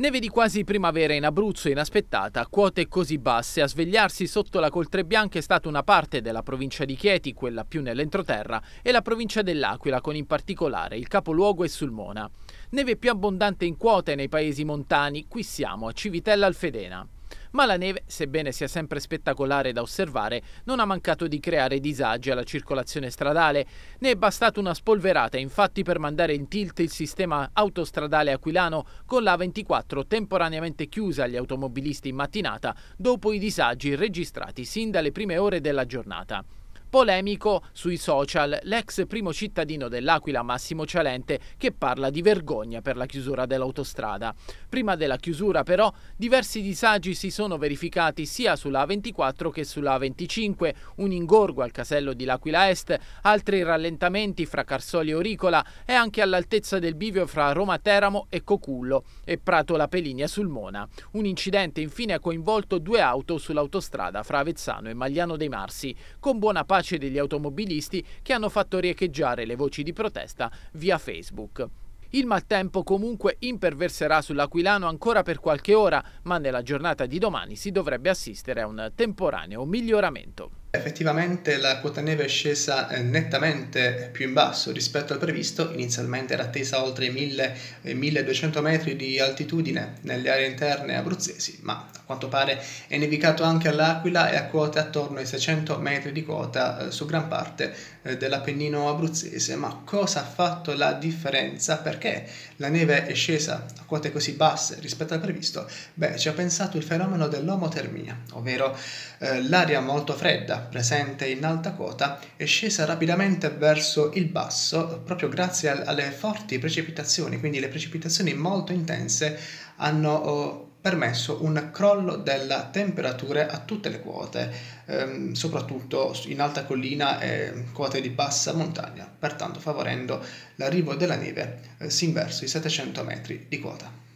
Neve di quasi primavera in Abruzzo inaspettata, quote così basse, a svegliarsi sotto la coltre bianca è stata una parte della provincia di Chieti, quella più nell'entroterra, e la provincia dell'Aquila con in particolare il capoluogo e Sulmona. Neve più abbondante in quote nei paesi montani, qui siamo a Civitella Alfedena ma la neve, sebbene sia sempre spettacolare da osservare, non ha mancato di creare disagi alla circolazione stradale. Ne è bastata una spolverata infatti per mandare in tilt il sistema autostradale aquilano con la 24 temporaneamente chiusa agli automobilisti in mattinata dopo i disagi registrati sin dalle prime ore della giornata polemico sui social l'ex primo cittadino dell'Aquila Massimo Cialente che parla di vergogna per la chiusura dell'autostrada. Prima della chiusura però diversi disagi si sono verificati sia sulla A24 che sulla A25, un ingorgo al casello di L'Aquila Est, altri rallentamenti fra Carsoli e Oricola e anche all'altezza del bivio fra Roma Teramo e Cocullo e Prato La Pelinia sul Mona. Un incidente infine ha coinvolto due auto sull'autostrada fra Avezzano e Magliano dei Marsi, con buona parte pace degli automobilisti che hanno fatto riecheggiare le voci di protesta via Facebook. Il maltempo comunque imperverserà sull'Aquilano ancora per qualche ora, ma nella giornata di domani si dovrebbe assistere a un temporaneo miglioramento. Effettivamente la quota neve è scesa eh, nettamente più in basso rispetto al previsto, inizialmente era attesa oltre i 1000 e 1200 metri di altitudine nelle aree interne abruzzesi, ma a quanto pare è nevicato anche all'Aquila e a quote attorno ai 600 metri di quota eh, su gran parte eh, dell'Appennino abruzzese. Ma cosa ha fatto la differenza? Perché la neve è scesa a quote così basse rispetto al previsto? Beh, ci ha pensato il fenomeno dell'omotermia, ovvero eh, l'aria molto fredda presente in alta quota è scesa rapidamente verso il basso proprio grazie alle forti precipitazioni, quindi le precipitazioni molto intense hanno oh, permesso un crollo della temperatura a tutte le quote, ehm, soprattutto in alta collina e quote di bassa montagna, pertanto favorendo l'arrivo della neve eh, sin verso i 700 metri di quota.